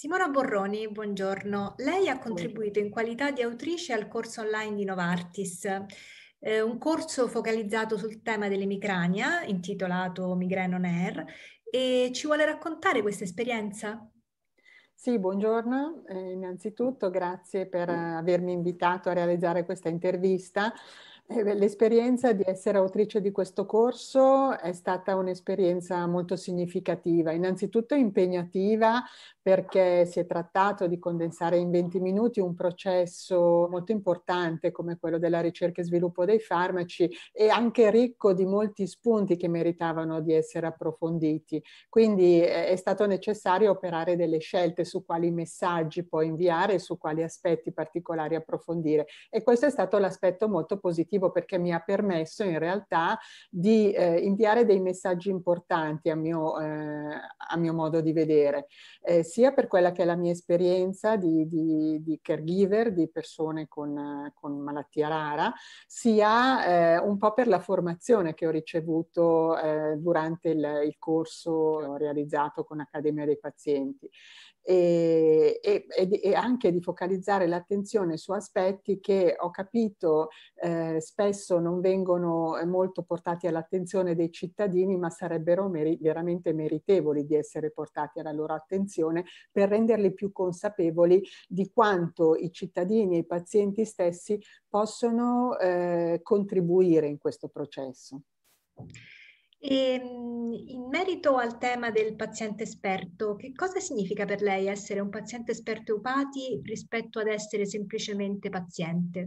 Simona Borroni, buongiorno. Lei ha contribuito in qualità di autrice al corso online di Novartis, eh, un corso focalizzato sul tema dell'emicrania, intitolato Migreno Nair, e ci vuole raccontare questa esperienza? Sì, buongiorno. Eh, innanzitutto grazie per eh, avermi invitato a realizzare questa intervista. Eh, l'esperienza di essere autrice di questo corso è stata un'esperienza molto significativa, innanzitutto impegnativa perché si è trattato di condensare in 20 minuti un processo molto importante come quello della ricerca e sviluppo dei farmaci e anche ricco di molti spunti che meritavano di essere approfonditi. Quindi eh, è stato necessario operare delle scelte su quali messaggi poi inviare e su quali aspetti particolari approfondire e questo è stato l'aspetto molto positivo positivo perché mi ha permesso in realtà di eh, inviare dei messaggi importanti a mio, eh, a mio modo di vedere, eh, sia per quella che è la mia esperienza di, di, di caregiver, di persone con, con malattia rara, sia eh, un po' per la formazione che ho ricevuto eh, durante il, il corso realizzato con Accademia dei Pazienti e, e, e, anche di focalizzare l'attenzione su aspetti che ho capito eh, spesso non vengono eh, molto portati all'attenzione dei cittadini, ma sarebbero meri- veramente meritevoli di essere portati alla loro attenzione per renderli più consapevoli di quanto i cittadini e i pazienti stessi possono eh, contribuire in questo processo. E, ehm, in merito al tema del paziente esperto, che cosa significa per lei essere un paziente esperto eupati rispetto ad essere semplicemente paziente?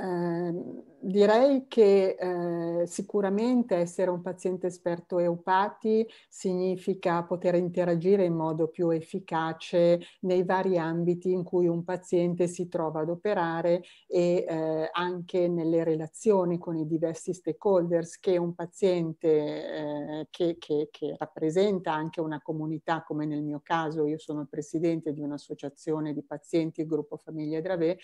Ehm, direi che eh, sicuramente essere un paziente esperto eupati significa poter interagire in modo più efficace nei vari ambiti in cui un paziente si trova ad operare e eh, anche nelle relazioni con i diversi stakeholders che un paziente eh, che, che, che rappresenta anche una comunità come nel mio caso io sono il presidente di un'associazione di pazienti, il gruppo Famiglia Dravet,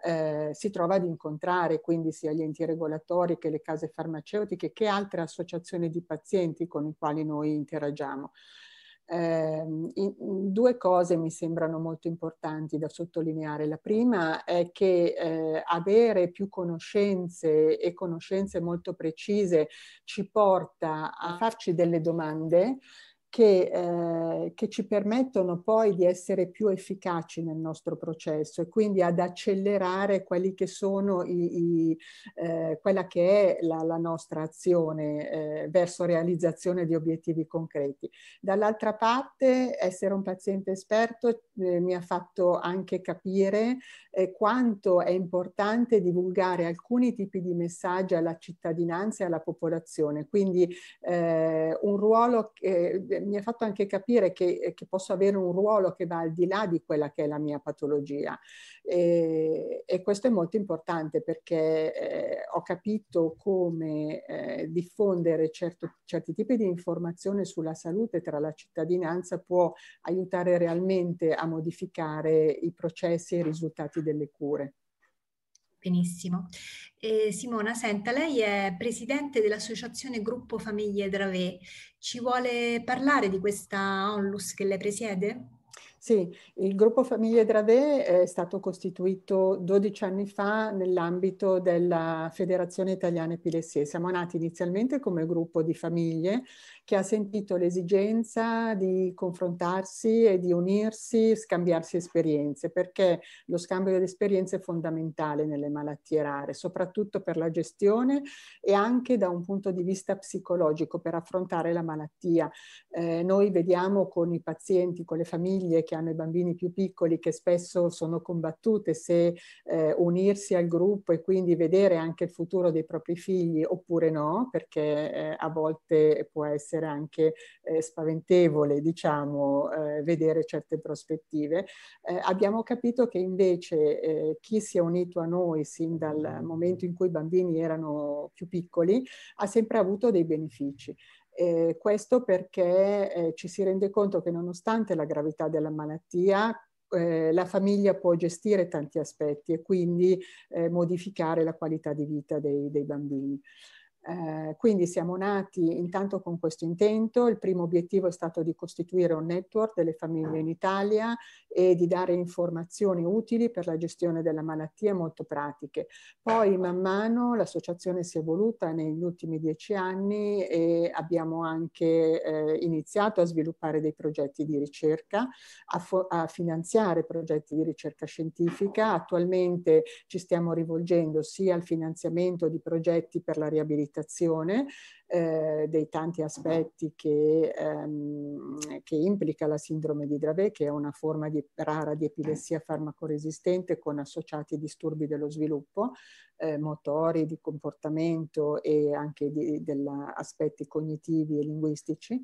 eh, si trova ad incontrare, quindi sia gli enti regolatori che le case farmaceutiche che altre associazioni di pazienti con i quali noi interagiamo. Eh, in, due cose mi sembrano molto importanti da sottolineare. La prima è che eh, avere più conoscenze e conoscenze molto precise ci porta a farci delle domande che, eh, che, ci permettono poi di essere più efficaci nel nostro processo e quindi ad accelerare quelli che sono i, i, eh, quella che è la, la nostra azione eh, verso realizzazione di obiettivi concreti. Dall'altra parte essere un paziente esperto eh, mi ha fatto anche capire eh, quanto è importante divulgare alcuni tipi di messaggi alla cittadinanza e alla popolazione, quindi eh, un ruolo che mi ha fatto anche capire che, eh, che, posso avere un ruolo che va al di là di quella che è la mia patologia e, eh, e questo è molto importante perché eh, ho capito come eh, diffondere certo, certi tipi di informazione sulla salute tra la cittadinanza può aiutare realmente a modificare i processi e i risultati delle cure. Benissimo. Eh, Simona, senta, lei è presidente dell'associazione Gruppo Famiglie Dravè. Ci vuole parlare di questa onlus che lei presiede? Sì, il gruppo Famiglie Dravè è stato costituito 12 anni fa nell'ambito della Federazione Italiana Epilessie. Siamo nati inizialmente come gruppo di famiglie che ha sentito l'esigenza di confrontarsi e di unirsi, scambiarsi esperienze, perché lo scambio di esperienze è fondamentale nelle malattie rare, soprattutto per la gestione e anche da un punto di vista psicologico per affrontare la malattia. Eh, noi vediamo con i pazienti, con le famiglie che hanno i bambini più piccoli che spesso sono combattute se eh, unirsi al gruppo e quindi vedere anche il futuro dei propri figli oppure no, perché eh, a volte può essere anche eh, spaventevole, diciamo, eh, vedere certe prospettive. Eh, abbiamo capito che invece eh, chi si è unito a noi sin dal momento in cui i bambini erano più piccoli ha sempre avuto dei benefici. Eh, questo perché eh, ci si rende conto che nonostante la gravità della malattia, eh, la famiglia può gestire tanti aspetti e quindi eh, modificare la qualità di vita dei, dei bambini. Eh, quindi siamo nati intanto con questo intento, il primo obiettivo è stato di costituire un network delle famiglie in Italia e di dare informazioni utili per la gestione della malattia molto pratiche. Poi man mano l'associazione si è evoluta negli ultimi dieci anni e abbiamo anche eh, iniziato a sviluppare dei progetti di ricerca, a, a finanziare progetti di ricerca scientifica. Attualmente ci stiamo rivolgendo sia al finanziamento di progetti per la riabilitazione meditazione, eh, dei tanti aspetti che, ehm, che, implica la sindrome di Dravet, che è una forma di, rara di epilessia farmacoresistente con associati disturbi dello sviluppo, eh, motori, di comportamento e anche di, della, aspetti cognitivi e linguistici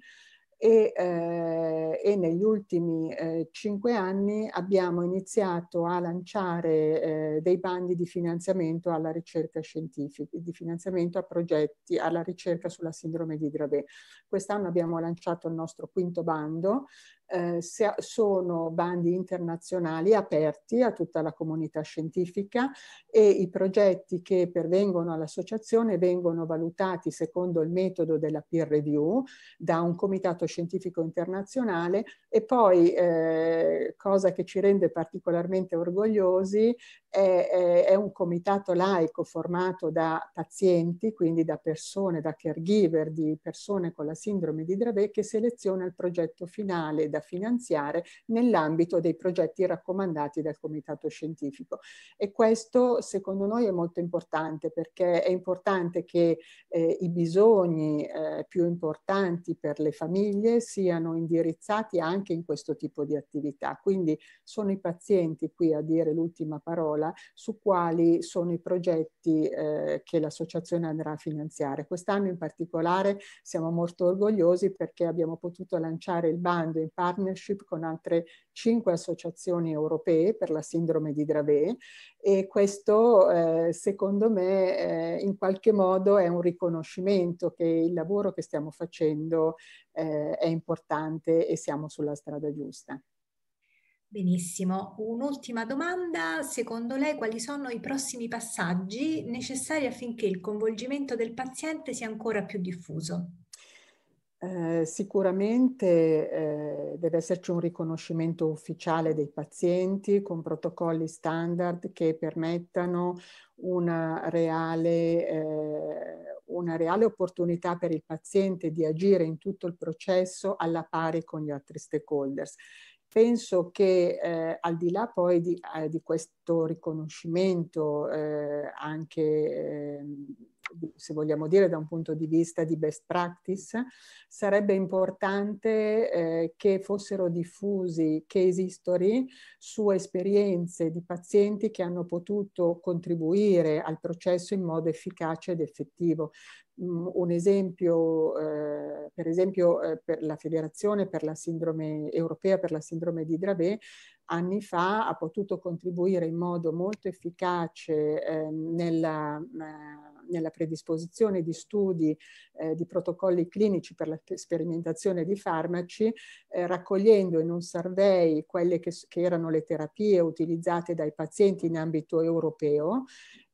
e, eh, e, negli ultimi eh, cinque anni abbiamo iniziato a lanciare eh, dei bandi di finanziamento alla ricerca scientifica, di finanziamento a progetti alla ricerca sulla sindrome di Dravet. Quest'anno abbiamo lanciato il nostro quinto bando eh, sono bandi internazionali aperti a tutta la comunità scientifica e i progetti che pervengono all'associazione vengono valutati secondo il metodo della peer review da un comitato scientifico internazionale e poi, eh, cosa che ci rende particolarmente orgogliosi, è, è, un comitato laico formato da pazienti, quindi da persone, da caregiver di persone con la sindrome di Dravet che seleziona il progetto finale da finanziare nell'ambito dei progetti raccomandati dal comitato scientifico. E questo secondo noi è molto importante perché è importante che eh, i bisogni eh, più importanti per le famiglie siano indirizzati anche in questo tipo di attività. Quindi sono i pazienti qui a dire l'ultima parola parola su quali sono i progetti eh, che l'associazione andrà a finanziare. Quest'anno in particolare siamo molto orgogliosi perché abbiamo potuto lanciare il bando in partnership con altre cinque associazioni europee per la sindrome di Dravé e questo eh, secondo me eh, in qualche modo è un riconoscimento che il lavoro che stiamo facendo eh, è importante e siamo sulla strada giusta. Benissimo, un'ultima domanda. Secondo lei quali sono i prossimi passaggi necessari affinché il coinvolgimento del paziente sia ancora più diffuso? Eh, sicuramente eh, deve esserci un riconoscimento ufficiale dei pazienti con protocolli standard che permettano una reale, eh, una reale opportunità per il paziente di agire in tutto il processo alla pari con gli altri stakeholders penso che eh, al di là poi di, eh, di questo riconoscimento eh, anche ehm, se vogliamo dire da un punto di vista di best practice, sarebbe importante eh, che fossero diffusi case history su esperienze di pazienti che hanno potuto contribuire al processo in modo efficace ed effettivo, Mm, un esempio, eh, per esempio, eh, per la Federazione per la sindrome europea per la sindrome di Dravet, anni fa ha potuto contribuire in modo molto efficace ehm, mm, eh, nella, nella, predisposizione di studi, eh, di protocolli clinici per la sperimentazione di farmaci, eh, raccogliendo in un survey quelle che, che erano le terapie utilizzate dai pazienti in ambito europeo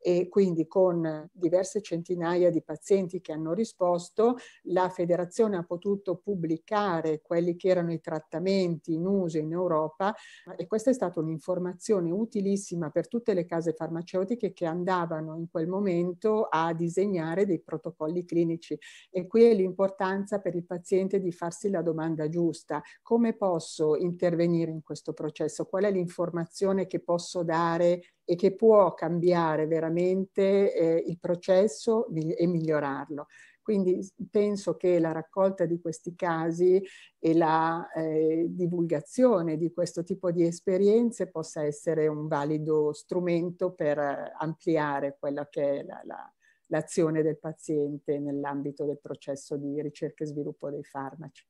e quindi con diverse centinaia di pazienti che hanno risposto, la federazione ha potuto pubblicare quelli che erano i trattamenti in uso in Europa e questa è stata un'informazione utilissima per tutte le case farmaceutiche che andavano in quel momento a disegnare dei protocolli clinici e qui è l'importanza per il paziente di farsi la domanda giusta, come posso intervenire in questo processo, qual è l'informazione che posso dare e che può cambiare veramente eh, il processo e migliorarlo. Quindi penso che la raccolta di questi casi e la eh, divulgazione di questo tipo di esperienze possa essere un valido strumento per eh, ampliare quella che è la, la, l'azione del paziente nell'ambito del processo di ricerca e sviluppo dei farmaci.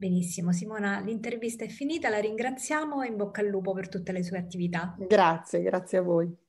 Benissimo, Simona, l'intervista è finita, la ringraziamo e in bocca al lupo per tutte le sue attività. Grazie, grazie a voi.